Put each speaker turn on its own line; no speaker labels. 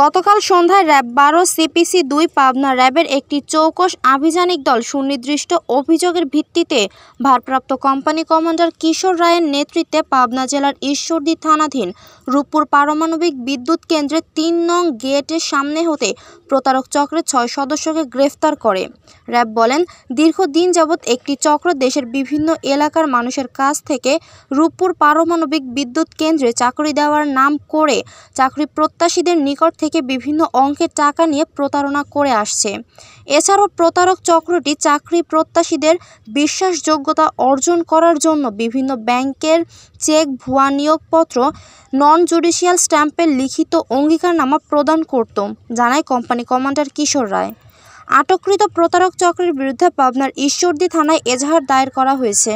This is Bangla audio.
গতকাল সন্ধ্যায় র্যাব বারো সিপিসি দুই পাবনা র্যাবের একটি চৌকস আভিযানিক দল সুনির্দিষ্ট অভিযোগের ভিত্তিতে ভারপ্রাপ্ত কোম্পানি কমান্ডার কিশোর রায়ের নেতৃত্বে পাবনা জেলার ঈশ্বরদী থানাধীন রূপপুর পারমাণবিক বিদ্যুৎ কেন্দ্রের তিন নং গেটের সামনে হতে প্রতারক চক্রের ছয় সদস্যকে গ্রেফতার করে র্যাব বলেন দীর্ঘদিন যাবৎ একটি চক্র দেশের বিভিন্ন এলাকার মানুষের কাছ থেকে রূপপুর পারমাণবিক বিদ্যুৎ কেন্দ্রে চাকরি দেওয়ার নাম করে চাকরি প্রত্যাশীদের নিকট থেকে বিভিন্ন অঙ্কের টাকা নিয়ে প্রতারণা করে আসছে এছাড়াও প্রতারক চক্রটি চাকরি প্রত্যাশীদের বিশ্বাসযোগ্যতা অর্জন করার জন্য বিভিন্ন ব্যাংকের চেক ভুয়া নিয়োগপত্র নন জুডিশিয়াল স্ট্যাম্পের লিখিত অঙ্গীকারনামা প্রদান করত জানায় কোম্পানি কমান্ডার কিশোর রায় আটককৃত প্রতারক চক্রের বিরুদ্ধে পাবনার ঈশ্বরদী থানায় এজাহার দায়ের করা হয়েছে